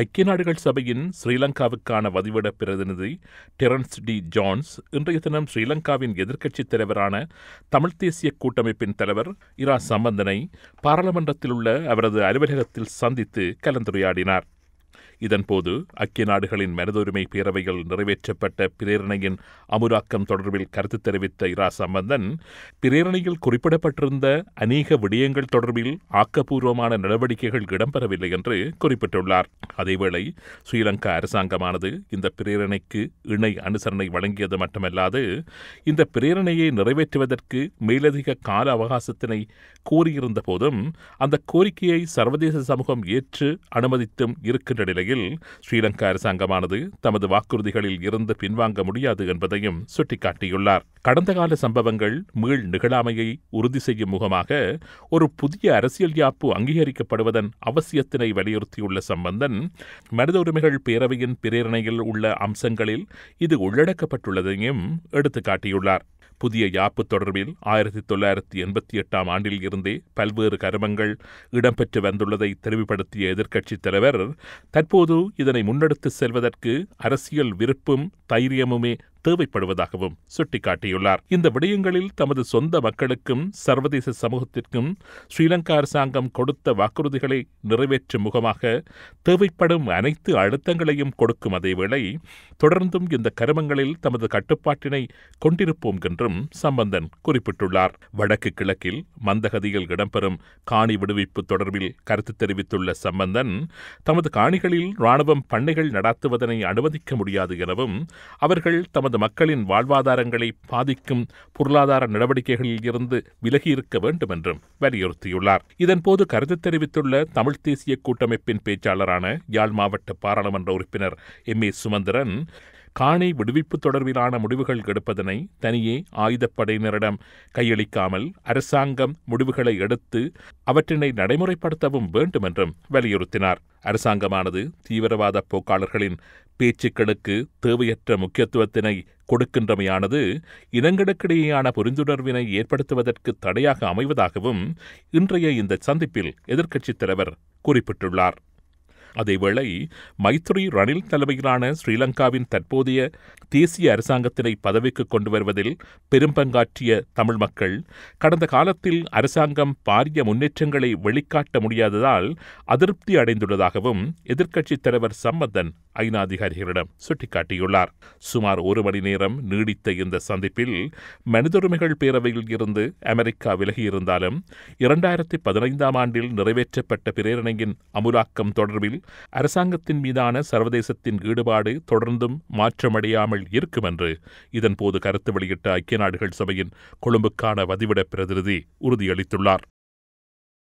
ஐக்கிய நாடுகள் சபையின் ஸ்ரீலங்காவுக்கான வதிவிட பிரதிநிதி டெரன்ஸ் டி ஜான்ஸ் இன்றைய தினம் ஸ்ரீலங்காவின் எதிர்க்கட்சித் தலைவரான தமிழ்த் தேசிய கூட்டமைப்பின் தலைவர் இரா சம்பந்தனை பாராளுமன்றத்தில் உள்ள அவரது அலுவலகத்தில் சந்தித்து கலந்துரையாடினார் இதன்போது ஐக்கிய நாடுகளின் மனதுரிமை பேரவையில் நிறைவேற்றப்பட்ட பிரேரணையின் அமுராக்கம் தொடர்பில் கருத்து தெரிவித்த இரா சம்பந்தன் பிரேரணையில் குறிப்பிடப்பட்டிருந்த அநேக விடயங்கள் தொடர்பில் ஆக்கப்பூர்வமான நடவடிக்கைகள் இடம்பெறவில்லை என்று குறிப்பிட்டுள்ளார் அதேவேளை ஸ்ரீலங்கா அரசாங்கமானது இந்த பிரேரணைக்கு இணை அனுசரணை வழங்கியது மட்டுமல்லாது இந்த பிரேரணையை நிறைவேற்றுவதற்கு மேலதிக கால அவகாசத்தினை கோரியிருந்த போதும் அந்த கோரிக்கையை சர்வதேச சமூகம் ஏற்று அனுமதித்தும் இருக்கின்ற நிலையில் நிலையில் ஸ்ரீலங்கா அரசாங்கமானது தமது வாக்குறுதிகளில் இருந்து பின்வாங்க முடியாது என்பதையும் சுட்டிக்காட்டியுள்ளார் கடந்த கால சம்பவங்கள் மீள் நிகழாமையை உறுதி செய்யும் முகமாக ஒரு புதிய அரசியல் யாப்பு அங்கீகரிக்கப்படுவதன் அவசியத்தினை வலியுறுத்தியுள்ள சம்பந்தன் மனித உரிமைகள் பேரவையின் பிரேரணையில் உள்ள அம்சங்களில் இது உள்ளடக்கப்பட்டுள்ளதையும் எடுத்துக்காட்டியுள்ளார் புதிய யாப்பு தொடர்பில் ஆயிரத்தி தொள்ளாயிரத்தி எண்பத்தி எட்டாம் ஆண்டில் இருந்தே பல்வேறு கருமங்கள் இடம்பெற்று வந்துள்ளதை தெளிவுபடுத்திய எதிர்க்கட்சித் தலைவர் தற்போது இதனை முன்னெடுத்து செல்வதற்கு அரசியல் விருப்பும் தைரியமுமே தேவைப்படுவதாகவும் சுட்டிக்காட்டியுள்ளார் இந்த விடயங்களில் தமது சொந்த மக்களுக்கும் சர்வதேச சமூகத்திற்கும் ஸ்ரீலங்கா அரசாங்கம் கொடுத்த வாக்குறுதிகளை நிறைவேற்றும் முகமாக தேவைப்படும் அனைத்து அழுத்தங்களையும் கொடுக்கும் அதேவேளை தொடர்ந்தும் இந்த கருமங்களில் தமது கட்டுப்பாட்டினை கொண்டிருப்போம் என்றும் சம்பந்தன் குறிப்பிட்டுள்ளார் வடக்கு கிழக்கில் மந்தகதியில் இடம்பெறும் காணி விடுவிப்பு தொடர்பில் கருத்து தெரிவித்துள்ள சம்பந்தன் தமது காணிகளில் ராணுவம் பண்ணைகள் நடாத்துவதனை அனுமதிக்க முடியாது எனவும் அவர்கள் தமது நமது மக்களின் வாழ்வாதாரங்களை பாதிக்கும் பொருளாதார நடவடிக்கைகளில் இருந்து விலகியிருக்க வேண்டும் என்றும் வலியுறுத்தியுள்ளார் இதன்போது கருத்து தெரிவித்துள்ள தமிழ்த் தேசிய கூட்டமைப்பின் பேச்சாளரான யாழ் மாவட்ட பாராளுமன்ற உறுப்பினர் எம் ஏ சுமந்திரன் காணி விடுவிப்பு தொடர்பிலான முடிவுகள் எடுப்பதனை தனியே ஆயுதப்படையினரிடம் கையளிக்காமல் அரசாங்கம் முடிவுகளை எடுத்து அவற்றினை நடைமுறைப்படுத்தவும் வேண்டும் என்றும் வலியுறுத்தினார் அரசாங்கமானது தீவிரவாத போக்காளர்களின் பேச்சுக்களுக்கு தேவையற்ற முக்கியத்துவத்தினை கொடுக்கின்றமையானது இனங்களுக்கிடையேயான புரிந்துணர்வினை ஏற்படுத்துவதற்கு தடையாக அமைவதாகவும் இன்றைய இந்த சந்திப்பில் எதிர்க்கட்சித் தலைவர் குறிப்பிட்டுள்ளார் அதேவேளை மைத்ரி ரணில் தலைமையிலான ஸ்ரீலங்காவின் தற்போதைய தேசிய அரசாங்கத்தினை பதவிக்கு கொண்டு வருவதில் பெரும் பங்காற்றிய தமிழ் மக்கள் கடந்த காலத்தில் அரசாங்கம் பாரிய முன்னேற்றங்களை வெளிக்காட்ட முடியாததால் அதிருப்தி அடைந்துள்ளதாகவும் எதிர்க்கட்சித் தலைவர் சம்பந்தன் ஐநா அதிகாரிகளிடம் சுட்டிக்காட்டியுள்ளார் சுமார் ஒரு மணி நேரம் நீடித்த இந்த சந்திப்பில் மனிதுரிமைகள் பேரவையில் இருந்து அமெரிக்கா விலகியிருந்தாலும் இரண்டாயிரத்தி பதினைந்தாம் ஆண்டில் நிறைவேற்றப்பட்ட பிரேரணையின் அமுலாக்கம் தொடர்பில் அரசாங்கத்தின் மீதான சர்வதேசத்தின் ஈடுபாடு தொடர்ந்தும் மாற்றமடையாமல் இருக்கும் என்று இதன்போது கருத்து வெளியிட்ட ஐக்கிய நாடுகள் சபையின் கொழும்புக்கான வதிவிட பிரதிநிதி உறுதியளித்துள்ளார்